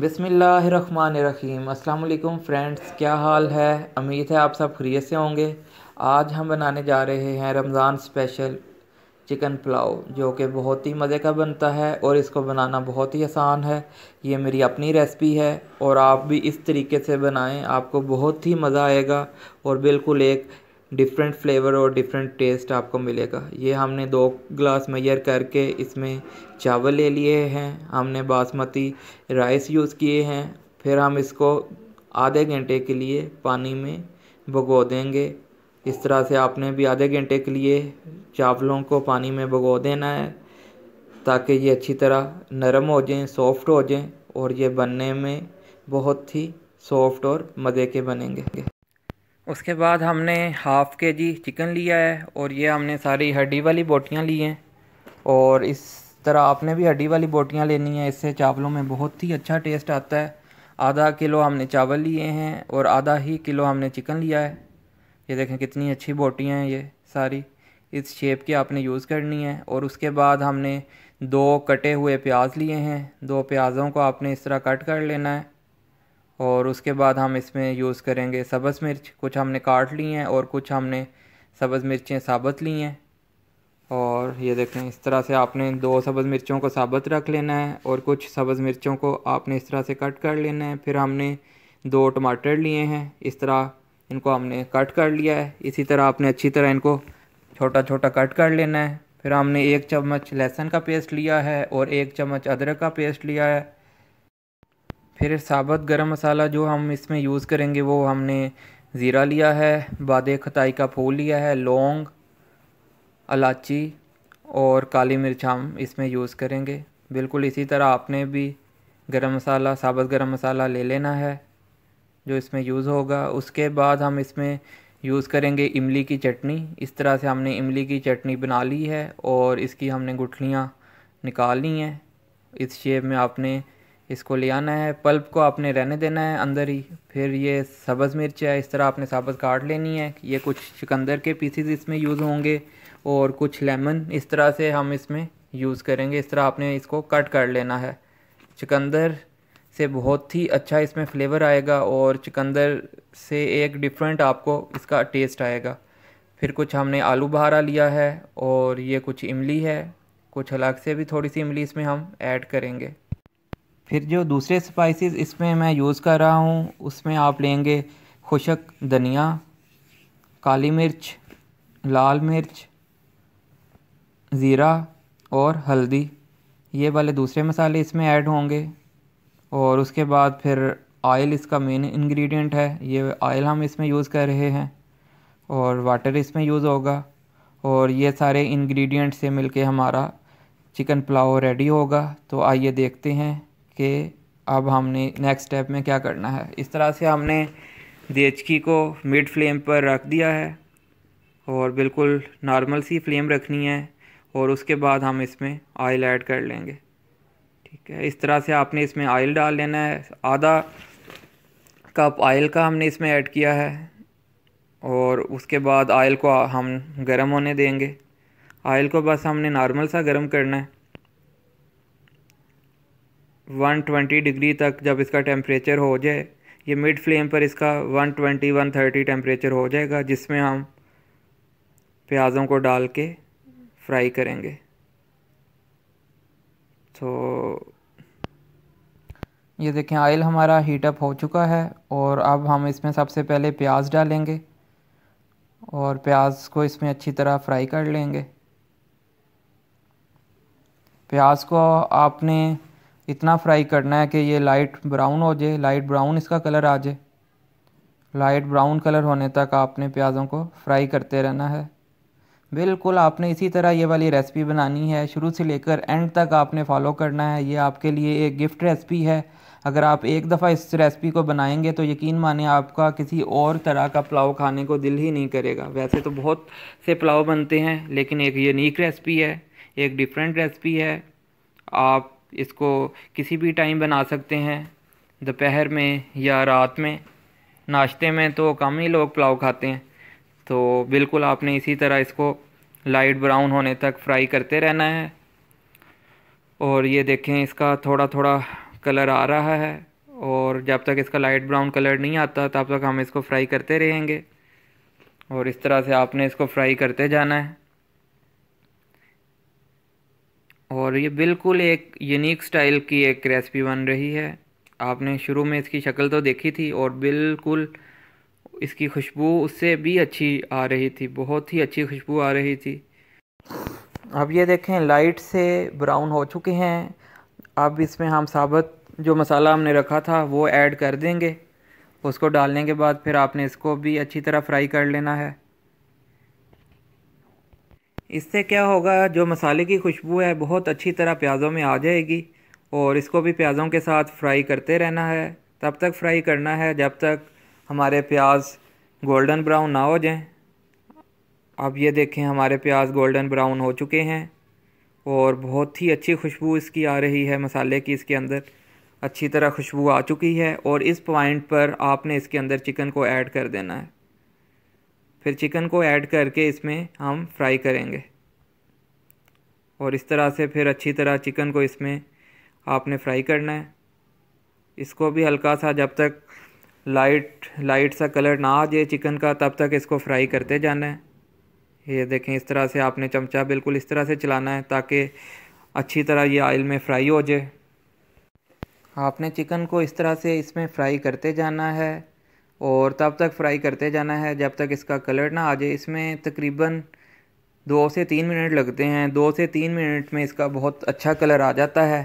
बसमिलीम अल्लाम फ्रेंड्स क्या हाल है उम्मीद है आप सब खरीत से होंगे आज हम बनाने जा रहे हैं रमज़ान स्पेशल चिकन पुलाव जो कि बहुत ही मज़े का बनता है और इसको बनाना बहुत ही आसान है ये मेरी अपनी रेसिपी है और आप भी इस तरीके से बनाएं आपको बहुत ही मज़ा आएगा और बिल्कुल एक डिफरेंट फ्लेवर और डिफरेंट टेस्ट आपको मिलेगा ये हमने दो ग्लास मैयर करके इसमें चावल ले लिए हैं हमने बासमती राइस यूज़ किए हैं फिर हम इसको आधे घंटे के लिए पानी में भगो देंगे इस तरह से आपने भी आधे घंटे के लिए चावलों को पानी में भगो देना है ताकि ये अच्छी तरह नरम हो जाएं सॉफ्ट हो जाएं और ये बनने में बहुत ही सॉफ्ट और मज़े के बनेंगे उसके बाद हमने हाफ़ के जी चिकन लिया है और ये हमने सारी हड्डी वाली बोटियाँ ली हैं और इस तरह आपने भी हड्डी वाली बोटियाँ लेनी है इससे चावलों में बहुत ही अच्छा टेस्ट आता है आधा किलो हमने चावल लिए हैं और आधा ही किलो हमने चिकन लिया है ये देखें कितनी अच्छी बोटियाँ हैं ये सारी इस शेप की आपने यूज़ करनी है और उसके बाद हमने दो कटे हुए प्याज लिए हैं दो प्याज़ों को आपने इस तरह कट कर लेना है और उसके बाद हम इसमें यूज़ करेंगे सब्ज़ मिर्च कुछ हमने काट ली हैं और कुछ हमने सब्ज़ मिर्चें साबत ली हैं और ये देखें इस तरह से आपने दो सब्ज़ मिर्चों को साबत रख लेना है और कुछ सब्ज़ मिर्चों को आपने इस तरह से कट कर लेना है फिर हमने दो टमाटर लिए हैं इस तरह इनको हमने कट कर लिया है इसी तरह आपने अच्छी तरह इनको छोटा छोटा कट कर लेना है फिर हमने एक चम्मच लहसुन का पेस्ट लिया है और एक चम्मच अदरक का पेस्ट लिया है फिर साबत गरम मसाला जो हम इसमें यूज़ करेंगे वो हमने ज़ीरा लिया है बाद खताई का फूल लिया है लौंग इलाची और काली मिर्च हम इसमें यूज़ करेंगे बिल्कुल इसी तरह आपने भी गरम मसाला साबत गरम मसाला ले लेना है जो इसमें यूज़ होगा उसके बाद हम इसमें यूज़ करेंगे इमली की चटनी इस तरह से हमने इमली की चटनी बना ली है और इसकी हमने गुठलियाँ निकाल ली हैं इस शेप में आपने इसको ले आना है पल्प को आपने रहने देना है अंदर ही फिर ये सब्ज़ मिर्च है इस तरह आपने सब्ज काट लेनी है ये कुछ चिकंदर के पीसीज इसमें यूज़ होंगे और कुछ लेमन इस तरह से हम इसमें यूज़ करेंगे इस तरह आपने इसको कट कर लेना है चिकंदर से बहुत ही अच्छा इसमें फ्लेवर आएगा और चिकंदर से एक डिफरेंट आपको इसका टेस्ट आएगा फिर कुछ हमने आलू बहारा लिया है और ये कुछ इमली है कुछ अलग से भी थोड़ी सी इमली इसमें हम ऐड करेंगे फिर जो दूसरे स्पाइसेस इसमें मैं यूज़ कर रहा हूँ उसमें आप लेंगे खुशक धनिया काली मिर्च लाल मिर्च ज़ीरा और हल्दी ये वाले दूसरे मसाले इसमें ऐड होंगे और उसके बाद फिर ऑयल इसका मेन इंग्रेडिएंट है ये ऑयल हम इसमें यूज़ कर रहे हैं और वाटर इसमें यूज़ होगा और ये सारे इंग्रेडिएंट से मिलके हमारा चिकन पुलाव रेडी होगा तो आइए देखते हैं कि अब हमने नेक्स्ट स्टेप में क्या करना है इस तरह से हमने देचकी को मिड फ्लेम पर रख दिया है और बिल्कुल नॉर्मल सी फ्लेम रखनी है और उसके बाद हम इसमें ऑयल ऐड कर लेंगे ठीक है इस तरह से आपने इसमें ऑयल डाल लेना है आधा कप ऑयल का हमने इसमें ऐड किया है और उसके बाद ऑयल को हम गर्म होने देंगे ऑयल को बस हमने नॉर्मल सा गर्म करना है 120 डिग्री तक जब इसका टेम्परेचर हो जाए ये मिड फ्लेम पर इसका 120 130 टेम्परेचर हो जाएगा जिसमें हम प्याज़ों को डाल के फ्राई करेंगे तो ये देखें ऑयल हमारा हीटअप हो चुका है और अब हम इसमें सबसे पहले प्याज डालेंगे और प्याज को इसमें अच्छी तरह फ्राई कर लेंगे प्याज को आपने इतना फ्राई करना है कि ये लाइट ब्राउन हो जाए लाइट ब्राउन इसका कलर आ जाए लाइट ब्राउन कलर होने तक आपने प्याज़ों को फ्राई करते रहना है बिल्कुल आपने इसी तरह ये वाली रेसिपी बनानी है शुरू से लेकर एंड तक आपने फॉलो करना है ये आपके लिए एक गिफ्ट रेसिपी है अगर आप एक दफ़ा इस रेसिपी को बनाएंगे तो यकीन माने आपका किसी और तरह का पुलाव खाने को दिल ही नहीं करेगा वैसे तो बहुत से पुलाव बनते हैं लेकिन एक यूनिक रेसिपी है एक डिफरेंट रेसिपी है आप इसको किसी भी टाइम बना सकते हैं दोपहर में या रात में नाश्ते में तो कम ही लोग पुलाव खाते हैं तो बिल्कुल आपने इसी तरह इसको लाइट ब्राउन होने तक फ्राई करते रहना है और ये देखें इसका थोड़ा थोड़ा कलर आ रहा है और जब तक इसका लाइट ब्राउन कलर नहीं आता तब तक हम इसको फ्राई करते रहेंगे और इस तरह से आपने इसको फ्राई करते जाना है और ये बिल्कुल एक यूनिक स्टाइल की एक रेसिपी बन रही है आपने शुरू में इसकी शक्ल तो देखी थी और बिल्कुल इसकी खुशबू उससे भी अच्छी आ रही थी बहुत ही अच्छी खुशबू आ रही थी अब ये देखें लाइट से ब्राउन हो चुके हैं अब इसमें हम साबत जो मसाला हमने रखा था वो ऐड कर देंगे उसको डालने के बाद फिर आपने इसको भी अच्छी तरह फ्राई कर लेना है इससे क्या होगा जो मसाले की खुशबू है बहुत अच्छी तरह प्याज़ों में आ जाएगी और इसको भी प्याज़ों के साथ फ्राई करते रहना है तब तक फ्राई करना है जब तक हमारे प्याज गोल्डन ब्राउन ना हो जाएं अब ये देखें हमारे प्याज गोल्डन ब्राउन हो चुके हैं और बहुत ही अच्छी खुशबू इसकी आ रही है मसाले की इसके अंदर अच्छी तरह खुशबू आ चुकी है और इस पॉइंट पर आपने इसके अंदर चिकन को ऐड कर देना है फिर चिकन को ऐड करके इसमें हम फ्राई करेंगे और इस तरह से फिर अच्छी तरह चिकन को इसमें आपने फ्राई करना है इसको भी हल्का सा जब तक लाइट लाइट सा कलर ना आ जाए चिकन का तब तक इसको फ्राई करते जाना है ये देखें इस तरह से आपने चमचा बिल्कुल इस तरह से चलाना है ताकि अच्छी तरह ये आयल में फ्राई हो जाए आपने चिकन को इस तरह से इसमें फ्राई करते जाना है और तब तक फ्राई करते जाना है जब तक इसका कलर ना आ जाए इसमें तकरीबन दो से तीन मिनट लगते हैं दो से तीन मिनट में इसका बहुत अच्छा कलर आ जाता है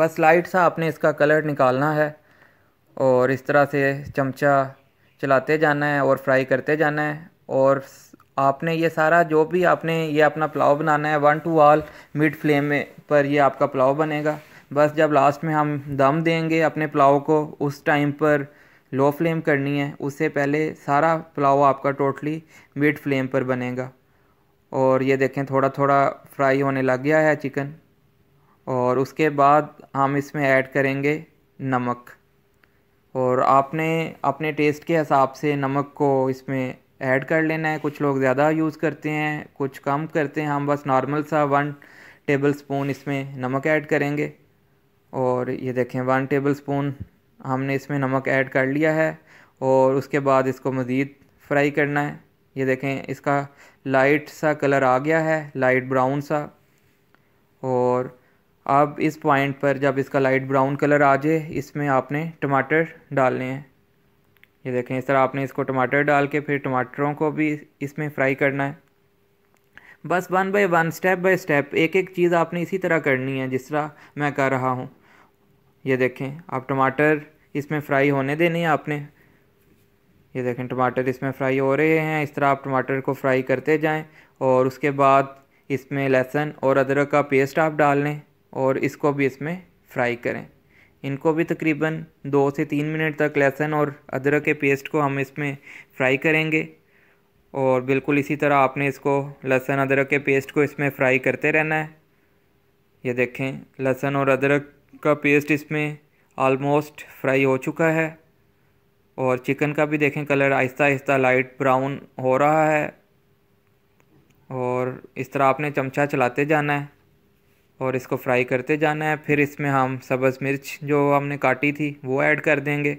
बस लाइट सा आपने इसका कलर निकालना है और इस तरह से चमचा चलाते जाना है और फ्राई करते जाना है और आपने ये सारा जो भी आपने ये अपना पुलाव बनाना है one two all mid flame में पर ये आपका पुलाव बनेगा बस जब लास्ट में हम दम देंगे अपने पुलाव को उस टाइम पर लो फ्लेम करनी है उससे पहले सारा पुलाव आपका टोटली मिड फ्लेम पर बनेगा और ये देखें थोड़ा थोड़ा फ्राई होने लग गया है चिकन और उसके बाद हम इसमें ऐड करेंगे नमक और आपने अपने टेस्ट के हिसाब से नमक को इसमें ऐड कर लेना है कुछ लोग ज़्यादा यूज़ करते हैं कुछ कम करते हैं हम बस नॉर्मल सा वन टेबल स्पून इसमें नमक ऐड करेंगे और ये देखें वन टेबल स्पून हमने इसमें नमक ऐड कर लिया है और उसके बाद इसको मज़ीद फ्राई करना है ये देखें इसका लाइट सा कलर आ गया है लाइट ब्राउन सा और अब इस पॉइंट पर जब इसका लाइट ब्राउन कलर आ जाए इसमें आपने टमाटर डालने हैं ये देखें इस तरह आपने इसको टमाटर डाल के फिर टमाटरों को भी इसमें फ्राई करना है बस one by one step by step एक एक चीज़ आपने इसी तरह करनी है जिस तरह मैं कर रहा हूँ ये देखें आप टमाटर इसमें फ्राई होने देने हैं आपने ये देखें टमाटर इसमें फ्राई हो रहे हैं इस तरह आप टमाटर को फ्राई करते जाएं और उसके बाद इसमें लहसुन और अदरक का पेस्ट आप डाल लें और इसको भी इसमें फ्राई करें इनको भी तकरीबन दो से तीन मिनट तक लहसुन और अदरक के पेस्ट को हम इसमें फ्राई करेंगे और बिल्कुल इसी तरह आपने इसको लहसुन अदरक के पेस्ट को इसमें फ्राई करते रहना है ये देखें लहसुन और अदरक का पेस्ट इसमें आलमोस्ट फ्राई हो चुका है और चिकन का भी देखें कलर आहिस्ता आहिस्ता लाइट ब्राउन हो रहा है और इस तरह आपने चमचा चलाते जाना है और इसको फ्राई करते जाना है फिर इसमें हम सब्ज़ मिर्च जो हमने काटी थी वो ऐड कर देंगे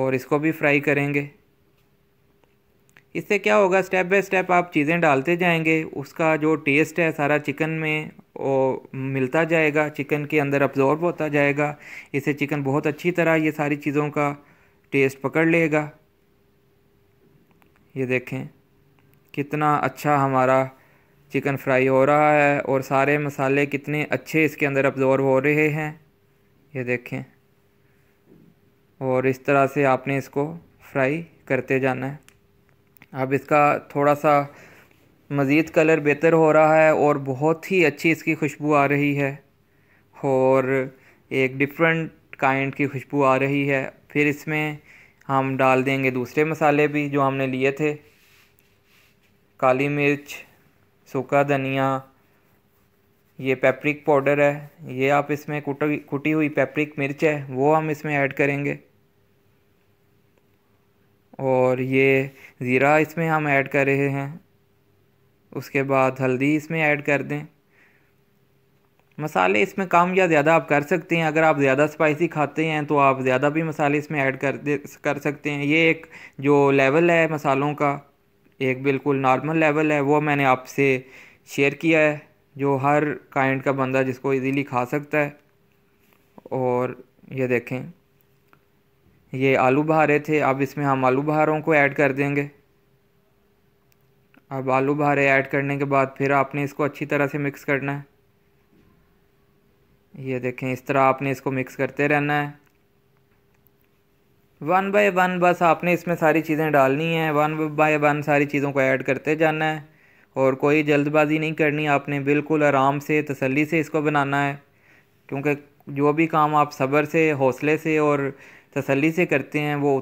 और इसको भी फ्राई करेंगे इससे क्या होगा स्टेप बाय स्टेप आप चीज़ें डालते जाएंगे उसका जो टेस्ट है सारा चिकन में मिलता जाएगा चिकन के अंदर अब्जॉर्ब होता जाएगा इससे चिकन बहुत अच्छी तरह ये सारी चीज़ों का टेस्ट पकड़ लेगा ये देखें कितना अच्छा हमारा चिकन फ्राई हो रहा है और सारे मसाले कितने अच्छे इसके अंदर अब्जॉर्ब हो रहे हैं ये देखें और इस तरह से आपने इसको फ्राई करते जाना है अब इसका थोड़ा सा मज़ीद कलर बेहतर हो रहा है और बहुत ही अच्छी इसकी खुशबू आ रही है और एक डिफरेंट काइंड की खुशबू आ रही है फिर इसमें हम डाल देंगे दूसरे मसाले भी जो हमने लिए थे काली मिर्च सूखा धनिया ये पेपरिक पाउडर है ये आप इसमें कुटी कुटी हुई पेपरिक मिर्च है वो हम इसमें ऐड करेंगे और ये ज़ीरा इसमें हम ऐड कर रहे हैं उसके बाद हल्दी इसमें ऐड कर दें मसाले इसमें कम या ज़्यादा आप कर सकते हैं अगर आप ज़्यादा स्पाइसी खाते हैं तो आप ज़्यादा भी मसाले इसमें ऐड कर दे कर सकते हैं ये एक जो लेवल है मसालों का एक बिल्कुल नॉर्मल लेवल है वो मैंने आपसे शेयर किया है जो हर काइंड का बंदा जिसको इजीली खा सकता है और ये देखें ये आलू बहारे थे अब इसमें हम आलू बहारों को ऐड कर देंगे अब आलू भारे ऐड करने के बाद फिर आपने इसको अच्छी तरह से मिक्स करना है ये देखें इस तरह आपने इसको मिक्स करते रहना है वन बाय वन बस आपने इसमें सारी चीज़ें डालनी हैं वन बाय वन सारी चीज़ों को ऐड करते जाना है और कोई जल्दबाजी नहीं करनी आपने बिल्कुल आराम से तसल्ली से इसको बनाना है क्योंकि जो भी काम आप सब्र से हौसले से और तसल्ली से करते हैं वो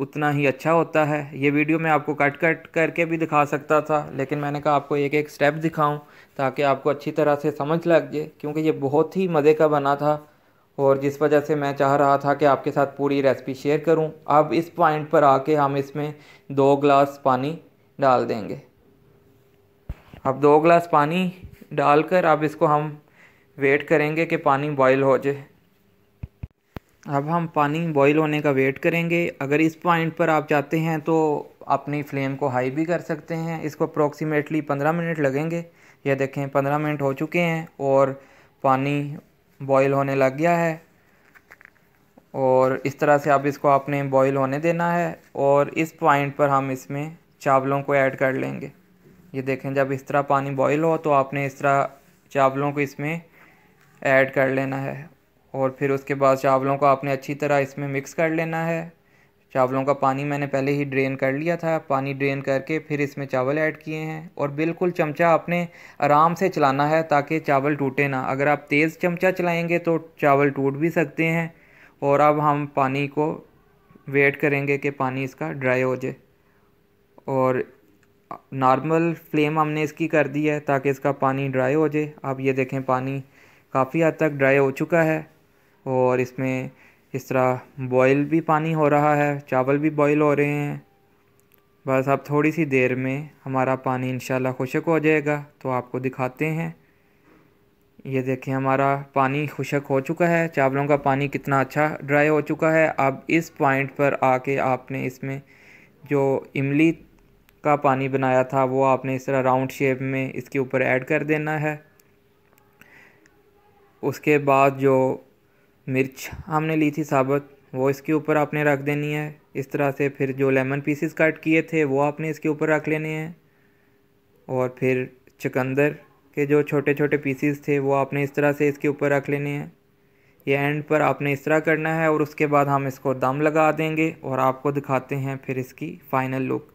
उतना ही अच्छा होता है ये वीडियो मैं आपको कट कट करके भी दिखा सकता था लेकिन मैंने कहा आपको एक एक स्टेप दिखाऊं ताकि आपको अच्छी तरह से समझ लग जाए क्योंकि ये बहुत ही मज़े का बना था और जिस वजह से मैं चाह रहा था कि आपके साथ पूरी रेसिपी शेयर करूं अब इस पॉइंट पर आके हम इसमें दो ग्लास पानी डाल देंगे अब दो ग्लास पानी डालकर अब इसको हम वेट करेंगे कि पानी बॉयल हो जाए अब हम पानी बॉईल होने का वेट करेंगे अगर इस पॉइंट पर आप जाते हैं तो अपनी फ्लेम को हाई भी कर सकते हैं इसको अप्रोक्सीमेटली पंद्रह मिनट लगेंगे यह देखें पंद्रह मिनट हो चुके हैं और पानी बॉईल होने लग गया है और इस तरह से आप इसको आपने बॉईल होने देना है और इस पॉइंट पर हम इसमें चावलों को ऐड कर लेंगे ये देखें जब इस तरह पानी बॉईल हो तो आपने इस तरह चावलों को इसमें ऐड कर लेना है और फिर उसके बाद चावलों को आपने अच्छी तरह इसमें मिक्स कर लेना है चावलों का पानी मैंने पहले ही ड्रेन कर लिया था पानी ड्रेन करके फिर इसमें चावल ऐड किए हैं और बिल्कुल चमचा आपने आराम से चलाना है ताकि चावल टूटे ना अगर आप तेज़ चमचा चलाएंगे तो चावल टूट भी सकते हैं और अब हम पानी को वेट करेंगे कि पानी इसका ड्राई हो जाए और नॉर्मल फ्लेम हमने इसकी कर दी है ताकि इसका पानी ड्राई हो जाए आप ये देखें पानी काफ़ी हद तक ड्राई हो चुका है और इसमें इस तरह बॉयल भी पानी हो रहा है चावल भी बॉयल हो रहे हैं बस अब थोड़ी सी देर में हमारा पानी इंशाल्लाह खुशक हो जाएगा तो आपको दिखाते हैं ये देखें हमारा पानी खुशक हो चुका है चावलों का पानी कितना अच्छा ड्राई हो चुका है अब इस पॉइंट पर आके आपने इसमें जो इमली का पानी बनाया था वो आपने इस तरह राउंड शेप में इसके ऊपर ऐड कर देना है उसके बाद जो मिर्च हमने ली थी साबुत वो इसके ऊपर आपने रख देनी है इस तरह से फिर जो लेमन पीसेस कट किए थे वो आपने इसके ऊपर रख लेने हैं और फिर चकंदर के जो छोटे छोटे पीसेस थे वो आपने इस तरह से इसके ऊपर रख लेने हैं ये एंड पर आपने इस तरह करना है और उसके बाद हम इसको दम लगा देंगे और आपको दिखाते हैं फिर इसकी फ़ाइनल लुक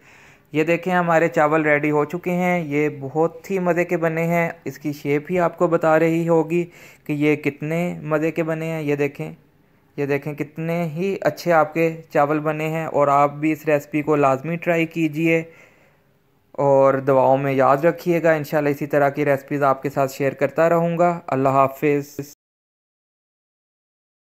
ये देखें हमारे चावल रेडी हो चुके हैं ये बहुत ही मज़े के बने हैं इसकी शेप ही आपको बता रही होगी कि ये कितने मज़े के बने हैं ये देखें ये देखें कितने ही अच्छे आपके चावल बने हैं और आप भी इस रेसिपी को लाजमी ट्राई कीजिए और दवाओं में याद रखिएगा इन इसी तरह की रेसिपीज़ आपके साथ शेयर करता रहूँगा अल्लाह हाफिज़